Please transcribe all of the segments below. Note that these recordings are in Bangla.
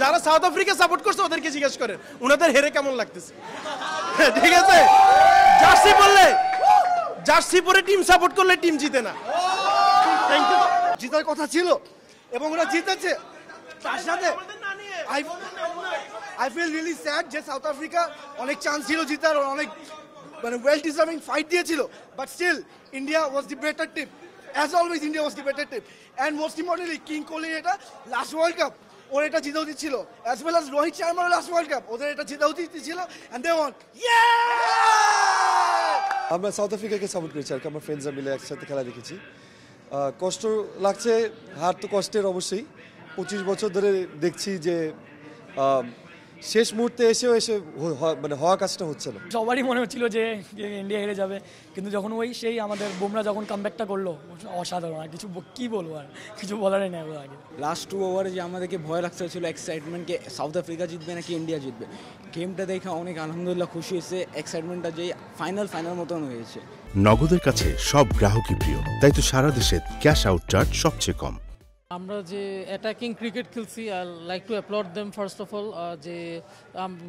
যারা সাউথ আফ্রিকা সাপোর্ট করছে ওদেরকে জিজ্ঞেস করেন ওনাদের হেরে কেমন লাগতেছে ঠিক আছে জার্সি পরলে জার্সি পরে টিম সাপোর্ট করলে টিম জিতে না জিতার কথা ছিল এবং ওরা জিতেছে তার সাথে আই ফিল রিলি স্যাড যে সাউথ আফ্রিকা অনেক চান্স ছিল জিতার অনেক মানে ওয়েল ডিজার্ভিং ফাইট দিয়েছিল but still India was the better team as always India was the better team and most importantly king Kohli এটা লাস্ট ওয়ার্ল্ড কাপ ওর এটা জিতা উচিত ছিল অ্যাজ ওয়েল অ্যাজ রোহিত শর্মার লাস্ট ওয়ার্ল্ড কাপ ওদের এটা জিতা উচিত ছিল অ্যান্ড দে ওয়ান আমরা সাউথ আফ্রিকাকে সাপোর্ট করেছি আর কি আমার ফ্রেন্ডসরা মিলে একসাথে খেলা দেখেছি কষ্ট লাগছে হার তো কষ্টের অবশ্যই পঁচিশ বছর ধরে দেখছি যে শেষ মুহূর্তে এসেও এসে মানে হওয়া কাজটা হচ্ছে না সবারই মনে হচ্ছিল যে ইন্ডিয়া হেরে যাবে কিন্তু যখন ওই সেই আমাদের বুমরা যখন কামব্যাকটা করলো অসাধারণ আর কিছু কি বলবো আর কিছু বলারই নেই আগে লাস্ট টু ওভারে যে আমাদেরকে ভয় লাগতে হয়েছিল এক্সাইটমেন্টকে সাউথ আফ্রিকা জিতবে নাকি ইন্ডিয়া জিতবে গেমটা দেখে অনেক আলহামদুলিল্লাহ খুশি হয়েছে এক্সাইটমেন্টটা যে ফাইনাল ফাইনাল মতন হয়েছে নগদের কাছে সব গ্রাহকই প্রিয় তাই তো সারা দেশে ক্যাশ আউট চার্জ সবচেয়ে কম আমরা যে অ্যাটাকিং ক্রিকেট খেলছি I like to applaud them first of all যে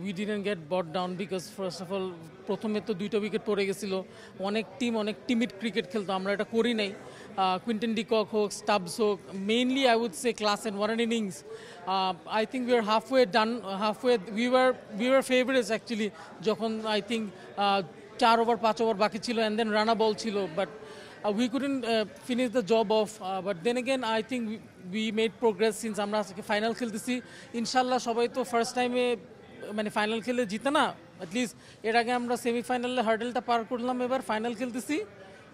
we didn't get bogged down because first of all প্রথমে তো দুইটা উইকেট পড়ে গেছিলো অনেক টিম অনেক টিমিট ক্রিকেট খেলতো আমরা এটা করি নাই ডি ডিকক হোক স্টাবস হোক mainly I would say class and one innings I think we are half way done half way we are we are favourites actually যখন আই থিঙ্ক চার ওভার পাঁচ ওভার বাকি ছিল অ্যান্ড দেন রানা বল ছিল but Uh, we couldn't uh, finish the job off, uh, but then again, I think we, we made progress since আমরা আজকে ফাইনাল খেলতেছি ইনশাল্লাহ সবাই তো ফার্স্ট টাইমে মানে ফাইনাল খেলে জিতে না অ্যাটলিস্ট এর আগে আমরা সেমিফাইনালে হার্ডেলটা পার করলাম এবার ফাইনাল খেলতেছি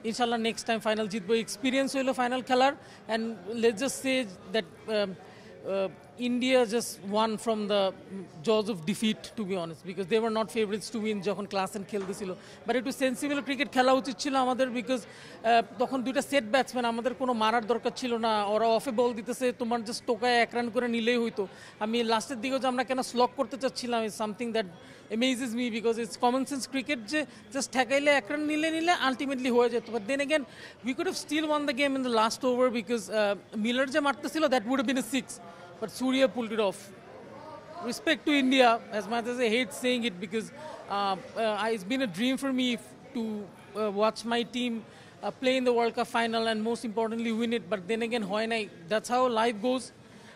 ইনশাল্লাহ নেক্সট টাইম ফাইনাল জিতবো এক্সপিরিয়েন্স হইলো ফাইনাল খেলার and let just say that uh, India just won from the jaws of defeat, to be honest, because they were not favourites to win যখন ক্লাস অ্যান্ড খেলতে ছিল বাট একটু সেন্সিবল ক্রিকেট খেলা উচিত ছিল আমাদের বিকজ uh, তখন দুইটা সেট ব্যাটসম্যান আমাদের কোনো মারার দরকার ছিল না ওরা অফে বল দিতেছে তোমার জাস্ট টোকায় এক রান করে নিলেই হইতো আমি লাস্টের দিকেও যে আমরা কেন স্লক করতে চাচ্ছিলাম is something that amazes me because it's common sense cricket যে জাস্ট ঠেকাইলে এক রান নিলে নিলে আলটিমেটলি হয়ে যেত but then again we could have still won the game in the last over because Miller যে মারতেছিল that would have been a six but Surya pulled it off. Respect to India, as much as I hate saying it, because um, uh, uh, it's been a dream for me to uh, watch my team uh, play in the World Cup final and most importantly win it. But then again, Hoynai, that's how life goes,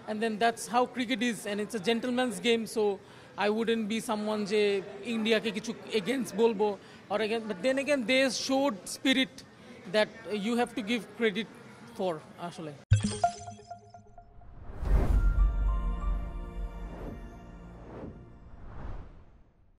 and then that's how cricket is, and it's a gentleman's game. So I wouldn't be someone je India ke kichu against bolbo or against. But then again, they showed spirit that you have to give credit for. Actually.